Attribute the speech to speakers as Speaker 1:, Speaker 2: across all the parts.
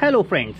Speaker 1: hello friends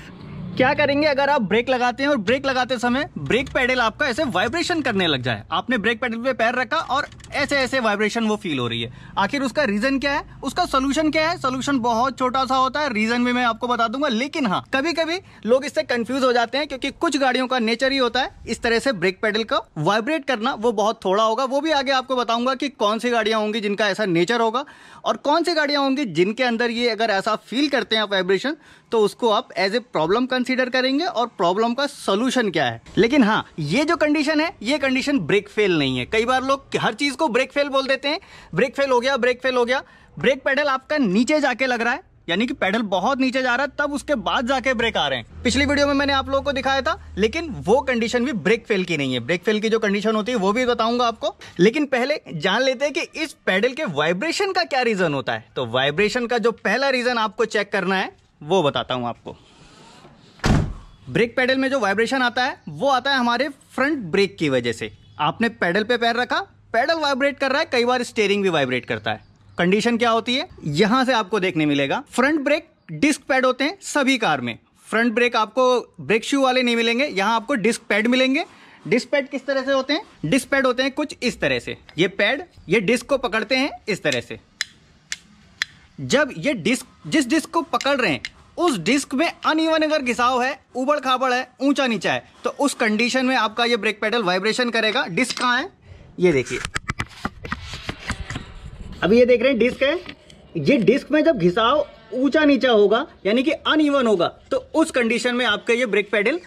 Speaker 1: क्या करेंगे अगर आप ब्रेक लगाते हैं और ब्रेक लगाते समय ब्रेक पैडल आपका ऐसे वाइब्रेशन करने लग जाए आपने ब्रेक पैडल पे पैर रखा और ऐसे ऐसे वाइब्रेशन वो फील हो रही है आखिर उसका रीजन क्या है उसका सोल्यूशन क्या है सोल्यूशन बहुत छोटा सा होता है रीजन भी मैं आपको बता दूंगा लेकिन हाँ कभी कभी लोग इससे कंफ्यूज हो जाते हैं क्योंकि कुछ गाड़ियों का नेचर ही होता है इस तरह से ब्रेक पैडल का वाइब्रेट करना वो बहुत थोड़ा होगा वो भी आगे आपको बताऊंगा कि कौन सी गाड़ियां होंगी जिनका ऐसा नेचर होगा और कौन सी गाड़ियां होंगी जिनके अंदर ये अगर ऐसा फील करते हैं आप वाइब्रेशन तो उसको आप as a problem consider consider करेंगे और प्रॉब्लम का सोल्यूशन क्या है लेकिन हाँ ये जो कंडीशन है ये कंडीशन ब्रेक फेल नहीं है कई बार लोग हर चीज को ब्रेक फेल बोल देते हैं ब्रेक फेल हो गया ब्रेक फेल हो गया ब्रेक पैडल आपका नीचे जाके लग रहा है यानी कि पैडल बहुत नीचे जा रहा है तब उसके बाद जाके ब्रेक आ रहे हैं पिछली वीडियो में मैंने आप लोगों को दिखाया था लेकिन वो कंडीशन भी ब्रेक फेल की नहीं है ब्रेक फेल की जो कंडीशन होती है वो भी बताऊंगा आपको लेकिन पहले जान लेते हैं कि इस पैडल के वाइब्रेशन का क्या रीजन होता है तो वाइब्रेशन का जो पहला रीजन आपको चेक करना है वो बताता हूं आपको ब्रेक पैडल में जो वाइब्रेशन आता है वो आता है हमारे फ्रंट ब्रेक की वजह से आपने पैडल पे पैर रखा पैडल वाइब्रेट कर रहा है कई बार स्टेयरिंग भी वाइब्रेट करता है कंडीशन क्या होती है यहां से आपको देखने मिलेगा फ्रंट ब्रेक डिस्क पैड होते हैं सभी कार में फ्रंट ब्रेक आपको ब्रेक शू वाले नहीं मिलेंगे यहाँ आपको डिस्क पैड मिलेंगे डिस्क पैड किस तरह से होते हैं डिस्क पैड होते हैं कुछ इस तरह से ये पैड ये डिस्क को पकड़ते हैं इस तरह से जब ये डिस्क जिस डिस्क को पकड़ रहे हैं उस डिस्क में अनइवन अगर घिसाव है उबड़ खाबड़ है ऊंचा नीचा है तो उस कंडीशन में आपका ये ब्रेक पेडल वाइब्रेशन करेगा डिस्क कहाँ है ये देखिए अभी ये देख रहे हैं डिस्क है ये डिस्क में जब घिसाव ऊंचा नीचा होगा यानी कि अनइवन होगा तो उस कंडीशन में आपका ये ब्रेक पेडल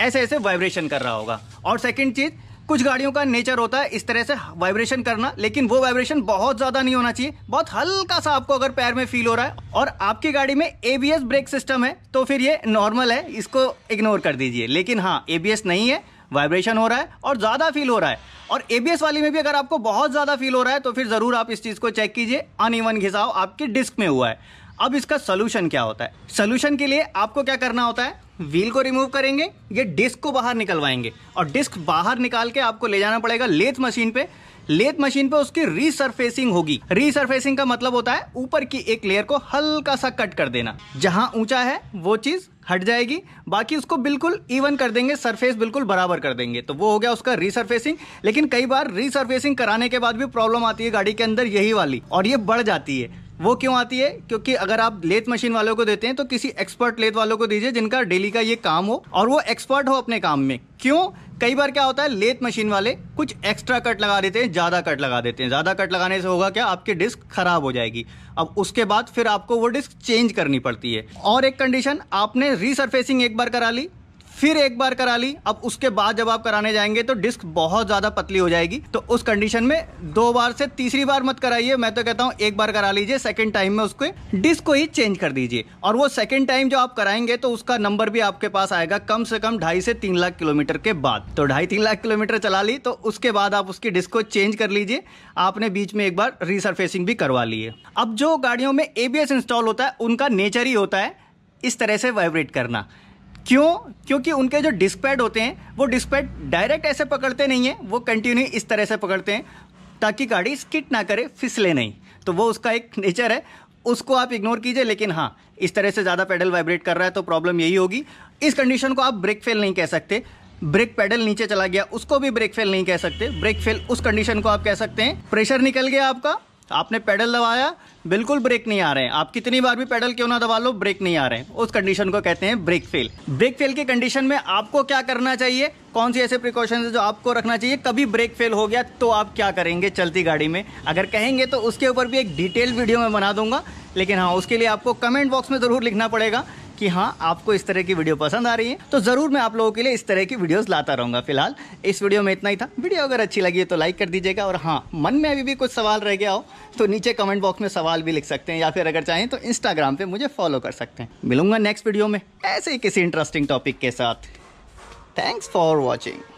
Speaker 1: ऐसे ऐसे वाइब्रेशन कर रहा होगा और सेकेंड चीज़ कुछ गाड़ियों का नेचर होता है इस तरह से वाइब्रेशन करना लेकिन वो वाइब्रेशन बहुत ज़्यादा नहीं होना चाहिए बहुत हल्का सा आपको अगर पैर में फील हो रहा है और आपकी गाड़ी में ए ब्रेक सिस्टम है तो फिर ये नॉर्मल है इसको इग्नोर कर दीजिए लेकिन हाँ ए नहीं है वाइब्रेशन हो रहा है और ज़्यादा फील हो रहा है और ए वाली में भी अगर आपको बहुत ज़्यादा फील हो रहा है तो फिर ज़रूर आप इस चीज़ को चेक कीजिए अन घिसाव आपके डिस्क में हुआ है अब इसका सोल्यूशन क्या होता है सोल्यूशन के लिए आपको क्या करना होता है व्हील को रिमूव करेंगे ये डिस्क को बाहर निकलवाएंगे और डिस्क बाहर निकाल के आपको ले जाना पड़ेगा लेथ मशीन पे लेथ मशीन पे उसकी रीसरफेसिंग होगी रीसरफेसिंग का मतलब होता है ऊपर की एक लेयर को हल्का सा कट कर देना जहां ऊंचा है वो चीज हट जाएगी बाकी उसको बिल्कुल इवन कर देंगे सरफेस बिल्कुल बराबर कर देंगे तो वो हो गया उसका रीसरफेसिंग लेकिन कई बार रीसरफेसिंग कराने के बाद भी प्रॉब्लम आती है गाड़ी के अंदर यही वाली और ये बढ़ जाती है वो क्यों आती है क्योंकि अगर आप लेथ मशीन वालों को देते हैं तो किसी एक्सपर्ट लेथ वालों को दीजिए जिनका डेली का ये काम हो और वो एक्सपर्ट हो अपने काम में क्यों कई बार क्या होता है लेथ मशीन वाले कुछ एक्स्ट्रा कट लगा देते हैं ज़्यादा कट लगा देते हैं ज़्यादा कट लगाने से होगा क्या आपकी डिस्क खराब हो जाएगी अब उसके बाद फिर आपको वो डिस्क चेंज करनी पड़ती है और एक कंडीशन आपने रिसरफेसिंग एक बार करा ली फिर एक बार करा ली अब उसके बाद जब आप कराने जाएंगे तो डिस्क बहुत ज़्यादा पतली हो जाएगी तो उस कंडीशन में दो बार से तीसरी बार मत कराइए मैं तो कहता हूँ एक बार करा लीजिए सेकेंड टाइम में उसके डिस्क को ही चेंज कर दीजिए और वो सेकेंड टाइम जो आप कराएंगे तो उसका नंबर भी आपके पास आएगा कम से कम ढाई से तीन लाख किलोमीटर के बाद तो ढाई तीन लाख किलोमीटर चला ली तो उसके बाद आप उसकी डिस्क को चेंज कर लीजिए आपने बीच में एक बार रिसरफेसिंग भी करवा ली है अब जो गाड़ियों में एबीएस इंस्टॉल होता है उनका नेचर ही होता है इस तरह से वाइब्रेट करना क्यों क्योंकि उनके जो डिस्क पैड होते हैं वो डिस्क पैड डायरेक्ट ऐसे पकड़ते नहीं हैं वो कंटिन्यू इस तरह से पकड़ते हैं ताकि गाड़ी स्किट ना करे फिसले नहीं तो वो उसका एक नेचर है उसको आप इग्नोर कीजिए लेकिन हाँ इस तरह से ज़्यादा पैडल वाइब्रेट कर रहा है तो प्रॉब्लम यही होगी इस कंडीशन को आप ब्रेक फेल नहीं कह सकते ब्रेक पैडल नीचे चला गया उसको भी ब्रेक फेल नहीं कह सकते ब्रेक फेल उस कंडीशन को आप कह सकते हैं प्रेशर निकल गया आपका आपने पेडल दबाया बिल्कुल ब्रेक नहीं आ रहे हैं आप कितनी बार भी पेडल क्यों ना दबा लो ब्रेक नहीं आ रहे हैं उस कंडीशन को कहते हैं ब्रेक फेल ब्रेक फेल की कंडीशन में आपको क्या करना चाहिए कौन सी ऐसे प्रिकॉशन है जो आपको रखना चाहिए कभी ब्रेक फेल हो गया तो आप क्या करेंगे चलती गाड़ी में अगर कहेंगे तो उसके ऊपर भी एक डिटेल वीडियो में बना दूंगा लेकिन हाँ उसके लिए आपको कमेंट बॉक्स में ज़रूर लिखना पड़ेगा कि हाँ आपको इस तरह की वीडियो पसंद आ रही है तो ज़रूर मैं आप लोगों के लिए इस तरह की वीडियोस लाता रहूँगा फिलहाल इस वीडियो में इतना ही था वीडियो अगर अच्छी लगी है तो लाइक कर दीजिएगा और हाँ मन में अभी भी कुछ सवाल रह गया हो तो नीचे कमेंट बॉक्स में सवाल भी लिख सकते हैं या फिर अगर चाहें तो इंस्टाग्राम पर मुझे फॉलो कर सकते हैं मिलूंगा नेक्स्ट वीडियो में ऐसे ही किसी इंटरेस्टिंग टॉपिक के साथ थैंक्स फॉर वॉचिंग